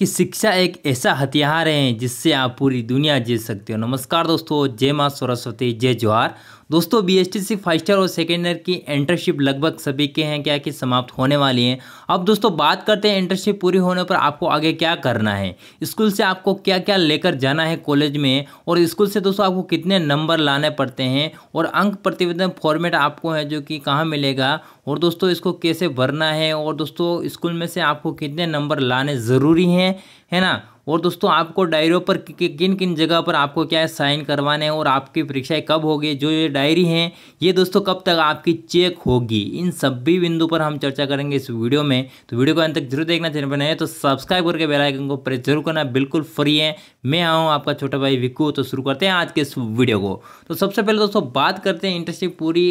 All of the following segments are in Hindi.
कि शिक्षा एक ऐसा हथियार है जिससे आप पूरी दुनिया जीत सकते हो नमस्कार दोस्तों जय माँ सरस्वती जय जोहार दोस्तों B S T C five star और सेकेंड ईयर की इंटर्नशिप लगभग सभी के हैं क्या कि समाप्त होने वाली हैं अब दोस्तों बात करते हैं इंटर्नशिप पूरी होने पर आपको आगे क्या करना है स्कूल से आपको क्या क्या लेकर जाना है कॉलेज में और स्कूल से दोस्तों आपको कितने नंबर लाने पड़ते हैं और अंक प्रतिवेदन फॉर्मेट आपको है जो कि कहाँ मिलेगा और दोस्तों इसको कैसे भरना है और दोस्तों स्कूल में से आपको कितने नंबर लाने ज़रूरी हैं हैं है ना और दोस्तों आपको डायरियों पर किन किन जगह पर आपको क्या है साइन करवाने हैं और आपकी परीक्षाएं कब होगी जो ये डायरी हैं ये दोस्तों कब तक आपकी चेक होगी इन सभी बिंदु पर हम चर्चा करेंगे इस वीडियो में तो वीडियो को अंत तक जरूर देखना चैनल पर नए तो सब्सक्राइब करके बेल आइकन को प्रेस जरूर करना बिल्कुल फ्री है मैं आऊँ आपका छोटा भाई विकू तो शुरू करते हैं आज के इस वीडियो को तो सबसे पहले दोस्तों बात करते हैं इंटर्नशिप पूरी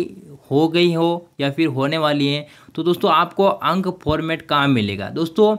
हो गई हो या फिर होने वाली है तो दोस्तों आपको अंक फॉर्मेट कहाँ मिलेगा दोस्तों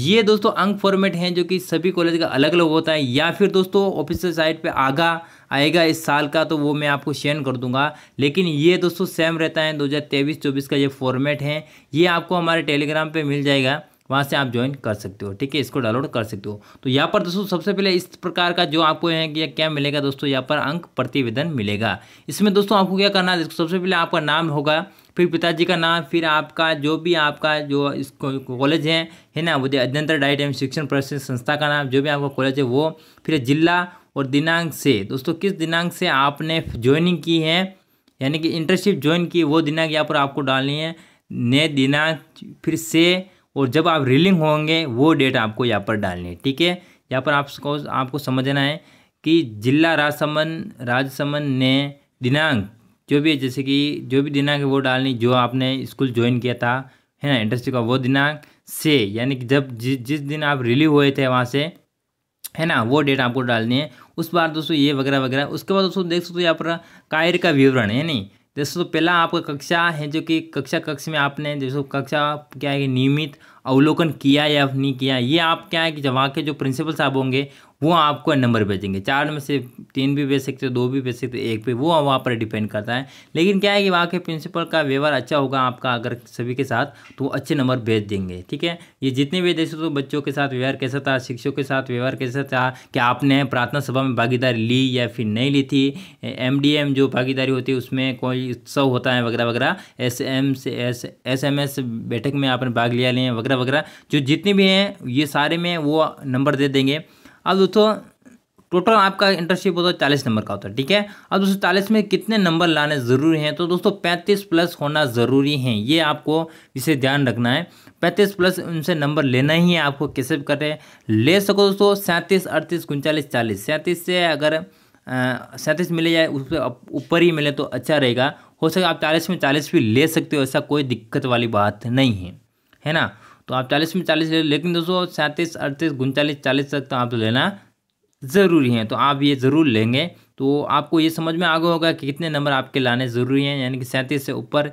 ये दोस्तों अंक फॉर्मेट हैं जो कि सभी कॉलेज का अलग अलग होता है या फिर दोस्तों ऑफिशियल साइट पे आगा आएगा इस साल का तो वो मैं आपको शेयर कर दूंगा लेकिन ये दोस्तों सेम रहता है 2023-24 का ये फॉर्मेट है ये आपको हमारे टेलीग्राम पे मिल जाएगा वहाँ से आप ज्वाइन कर सकते हो ठीक है इसको डाउनलोड कर सकते हो तो यहाँ पर दोस्तों सबसे पहले इस प्रकार का जो आपको है कि क्या मिलेगा दोस्तों यहाँ पर अंक प्रतिवेदन मिलेगा इसमें दोस्तों आपको क्या करना है सबसे पहले आपका नाम होगा फिर पिताजी का नाम फिर आपका जो भी आपका जो इस कॉलेज है है ना वो अध्यंतर डाइट एवं शिक्षण प्रशिक्षण संस्था का नाम जो भी आपका कॉलेज है वो फिर जिला और दिनांक से दोस्तों किस दिनांक से आपने ज्वाइनिंग की है यानी कि इंटर्नशिप ज्वाइन की वो दिनांक यहाँ पर आपको डालनी है नए दिनांक फिर से और जब आप रीलिंग होंगे वो डेट आपको यहाँ पर डालनी है ठीक है यहाँ पर आपको आपको समझना है कि जिला राजसमन राजसमन ने दिनांक जो भी है जैसे कि जो भी दिनांक है वो डालनी जो आपने स्कूल ज्वाइन किया था है ना इंडस्ट्री का वो दिनांक से यानी कि जब जि, जिस दिन आप रिलीव हुए थे वहाँ से है ना वो डेट आपको डालनी है उस बार दोस्तों ये वगैरह वगैरह उसके बाद दोस्तों देख सकते हो यहाँ पर कायर का विवरण है नहीं जैसे तो पहला आपका कक्षा है जो कि कक्षा कक्ष में आपने जैसे तो कक्षा क्या है कि नियमित अवलोकन किया या नहीं किया ये आप क्या है कि वहाँ के जो प्रिंसिपल साहब होंगे वो आपको नंबर भेजेंगे चार में से तीन भी भेज सकते हो दो भी भेज सकते हो एक भी वो वहाँ पर डिपेंड करता है लेकिन क्या है कि वहाँ के प्रिंसिपल का व्यवहार अच्छा होगा आपका अगर सभी के साथ तो अच्छे नंबर भेज देंगे ठीक है ये जितने भी देश तो बच्चों के साथ व्यवहार कैसा था शिक्षकों के साथ व्यवहार कैसा था कि आपने प्रार्थना सभा में भागीदारी ली या फिर नहीं ली थी एम जो भागीदारी होती है उसमें कोई उत्सव होता है वगैरह वगैरह एस एम से एस एस एम एस बैठक में आपने भाग लिया लें वगैरह वगैरह जो जितने भी हैं ये सारे में वो नंबर दे देंगे अब दोस्तों टोटल आपका इंटर्नशिप होता है चालीस नंबर का होता है ठीक है अब दोस्तों चालीस में कितने नंबर लाने ज़रूरी हैं तो दोस्तों पैंतीस प्लस होना ज़रूरी है ये आपको इसे ध्यान रखना है पैंतीस प्लस उनसे नंबर लेना ही है आपको कैसे भी करें ले सको दोस्तों सैंतीस अड़तीस उनचालीस चालीस सैंतीस से अगर सैंतीस मिले जाए उस ऊपर ही मिले तो अच्छा रहेगा हो सके आप चालीस में चालीस भी ले सकते हो ऐसा कोई दिक्कत वाली बात नहीं है है ना तो आप चालीस में चालीस ले लेकिन दोस्तों सैंतीस अड़तीस उनचालीस चालीस तक तो आप तो लेना ज़रूरी है तो आप ये ज़रूर लेंगे तो आपको ये समझ में आगे होगा कि कितने नंबर आपके लाने ज़रूरी हैं यानी कि सैंतीस से ऊपर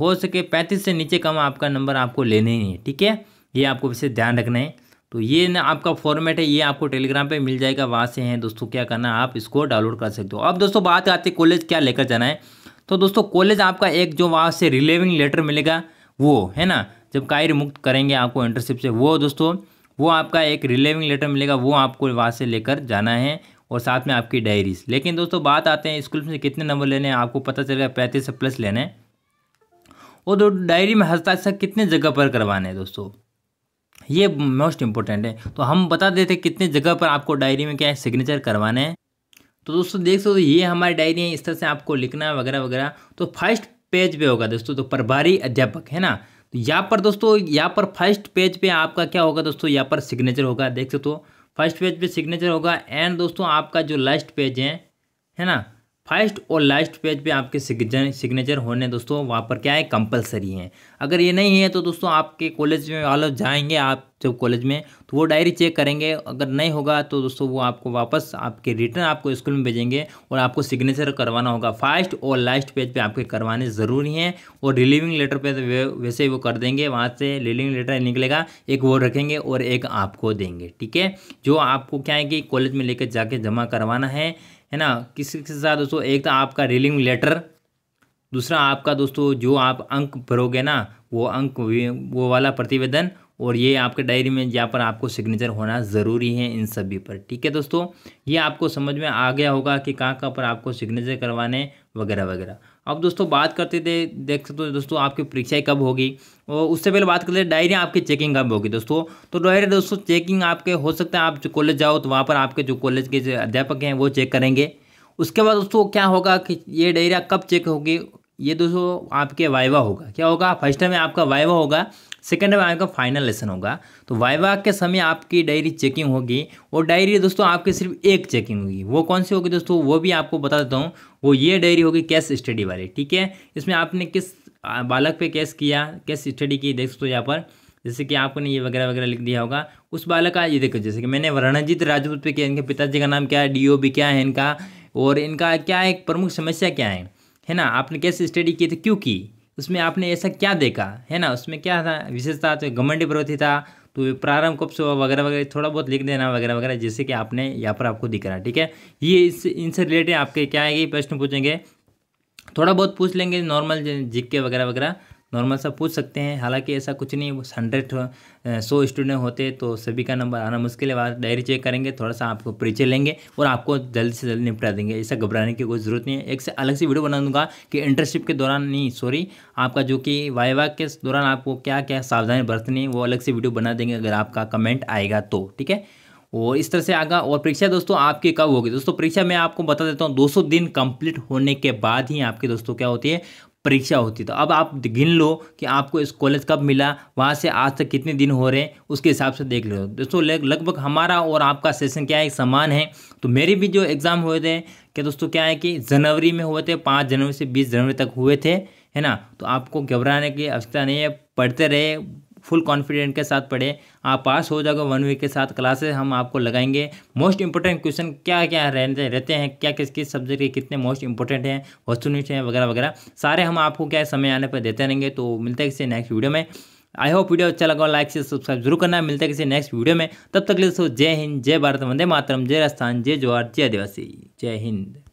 हो सके पैंतीस से नीचे कम आपका नंबर आपको लेने ही है ठीक है ये आपको वैसे ध्यान रखना है तो ये ना आपका फॉर्मेट है ये आपको टेलीग्राम पे मिल जाएगा वहाँ से हैं दोस्तों क्या करना आप इसको डाउनलोड कर सकते हो अब दोस्तों बात आती है कॉलेज क्या लेकर जाना है तो दोस्तों कॉलेज आपका एक जो वहाँ से रिलेविंग लेटर मिलेगा वो है ना जब कायर मुक्त करेंगे आपको इंटरशिप से वो दोस्तों वो आपका एक रिलेविंग लेटर मिलेगा वो आपको वहाँ से लेकर जाना है और साथ में आपकी डायरीज लेकिन दोस्तों बात आते हैं स्कूल में कितने नंबर लेने हैं आपको पता चलेगा पैंतीस से प्लस लेने और दो डायरी में हस्ताक्षर कितने जगह पर करवाने हैं दोस्तों ये मोस्ट इम्पोर्टेंट है तो हम बता देते कितने जगह पर आपको डायरी में क्या है सिग्नेचर करवाने हैं तो दोस्तों देख सकते हो ये हमारी डायरी है इस तरह से आपको लिखना वगैरह वगैरह तो फर्स्ट पेज पे होगा दोस्तों तो प्रभारी अध्यापक है ना तो यहाँ पर दोस्तों यहाँ पर फर्स्ट पेज पे आपका क्या होगा दोस्तों यहाँ पर सिग्नेचर होगा देख सकते हो फर्स्ट पेज पे सिग्नेचर होगा एंड दोस्तों आपका जो लास्ट पेज है है ना फर्स्ट और लास्ट पेज पे आपके सिग्नेचर होने दोस्तों वहाँ पर क्या है कंपलसरी है अगर ये नहीं है तो दोस्तों आपके कॉलेज में वाले जाएंगे आप जब कॉलेज में तो वो डायरी चेक करेंगे अगर नहीं होगा तो दोस्तों वो आपको वापस आपके रिटर्न आपको स्कूल में भेजेंगे और आपको सिग्नेचर करवाना होगा फास्ट और लास्ट पेज पे आपके करवाने ज़रूरी हैं और रिलीविंग लेटर पे तो वैसे वो कर देंगे वहाँ से रिलीविंग लेटर निकलेगा एक वो रखेंगे और एक आपको देंगे ठीक है जो आपको क्या है कि कॉलेज में लेकर जाके जमा करवाना है है ना किसी के साथ दोस्तों एक तो आपका रिलीविंग लेटर दूसरा आपका दोस्तों जो आप अंक भरोगे ना वो अंक वो वाला प्रतिवेदन और ये आपके डायरी में जहाँ पर आपको सिग्नेचर होना ज़रूरी है इन सभी पर ठीक है दोस्तों ये आपको समझ में आ गया होगा कि कहाँ कहाँ पर आपको सिग्नेचर करवाने वगैरह वगैरह अब दोस्तों बात करते थे देख सकते हो दोस्तों आपकी परीक्षाएँ कब होगी और उससे पहले बात करते डायरी आपकी चेकिंग कब होगी दोस्तों तो डायरी दोस्तों चेकिंग आपके हो सकता है आप जो कॉलेज जाओ तो वहाँ पर आपके जो कॉलेज के अध्यापक हैं वो चेक करेंगे उसके बाद दोस्तों क्या होगा कि ये डायरिया कब चेक होगी ये दोस्तों आपके वाइवा होगा क्या होगा फर्स्ट टाइम आपका वाइवा होगा सेकेंड में आपका फाइनल लेसन होगा तो वाइवा के समय आपकी डायरी चेकिंग होगी और डायरी दोस्तों आपकी सिर्फ एक चेकिंग होगी वो कौन सी होगी दोस्तों वो भी आपको बता देता हूँ वो ये डायरी होगी कैश स्टडी वाली ठीक है इसमें आपने किस बालक पे कैश किया कैश स्टडी की देख सकते हो यहाँ पर जैसे कि आपने ये वगैरह वगैरह लिख दिया होगा उस बालक का ये देखो जैसे कि मैंने रणजीत राजपूत पे किया इनके पिताजी का नाम क्या है डी क्या है इनका और इनका क्या एक प्रमुख समस्या क्या है है ना आपने कैसे स्टडी की थी तो क्यों की उसमें आपने ऐसा क्या देखा है ना उसमें क्या था विशेषता तो घमंडी प्रवृत्ति था तो प्रारंभ कब से वगैरह वगैरह थोड़ा बहुत लिख देना वगैरह वगैरह जैसे कि आपने यहाँ पर आपको दिख रहा है ठीक है ये इस इनसे रिलेटेड आपके क्या है ये प्रश्न पूछेंगे थोड़ा बहुत पूछ लेंगे नॉर्मल जिक्के वगैरह वगैरह नॉर्मल सा पूछ सकते हैं हालांकि ऐसा कुछ नहीं हंड्रेड सौ स्टूडेंट होते तो सभी का नंबर आना मुश्किल है बाद डायरी चेक करेंगे थोड़ा सा आपको परिचय लेंगे और आपको जल्द से जल्द निपटा देंगे ऐसा घबराने की कोई ज़रूरत नहीं है एक से अलग से वीडियो बना दूंगा कि इंटर्नशिप के दौरान नहीं सॉरी आपका जो कि वाइवा के दौरान आपको क्या क्या सावधानी बरतनी वो अलग से वीडियो बना देंगे अगर आपका कमेंट आएगा तो ठीक है और इस तरह से आगा और परीक्षा दोस्तों आपकी कब होगी दोस्तों परीक्षा मैं आपको बता देता हूँ 200 दिन कंप्लीट होने के बाद ही आपके दोस्तों क्या होती है परीक्षा होती तो अब आप गिन लो कि आपको इस कॉलेज कब मिला वहाँ से आज तक कितने दिन हो रहे हैं उसके हिसाब से देख लो दोस्तों लगभग हमारा और आपका सेशन क्या है समान है तो मेरे भी जो एग्ज़ाम हुए थे क्या दोस्तों क्या है कि जनवरी में हुए थे पाँच जनवरी से बीस जनवरी तक हुए थे है ना तो आपको घबराने की आवश्यकता नहीं है पढ़ते रहे फुल कॉन्फिडेंट के साथ पढ़े आप पास हो जाओगे वन वीक के साथ क्लासेस हम आपको लगाएंगे मोस्ट इंपॉर्टेंट क्वेश्चन क्या क्या रहते रहते हैं क्या किस किस सब्जेक्ट के कितने मोस्ट इंपॉर्टेंट हैं वस्तुनिष्ठ हैं वगैरह वगैरह सारे हम आपको क्या समय आने पर देते रहेंगे तो मिलते हैं किसी नेक्स्ट वीडियो में आई होप वीडियो अच्छा लगा लाइक से सब्सक्राइब जरूर करना मिलते हैं किसी नेक्स्ट वीडियो में तब तक दोस्तों जय हिंद जय भारत वंदे मातरम जय राजस्थान जय जोहार जय आदिवासी जय हिंद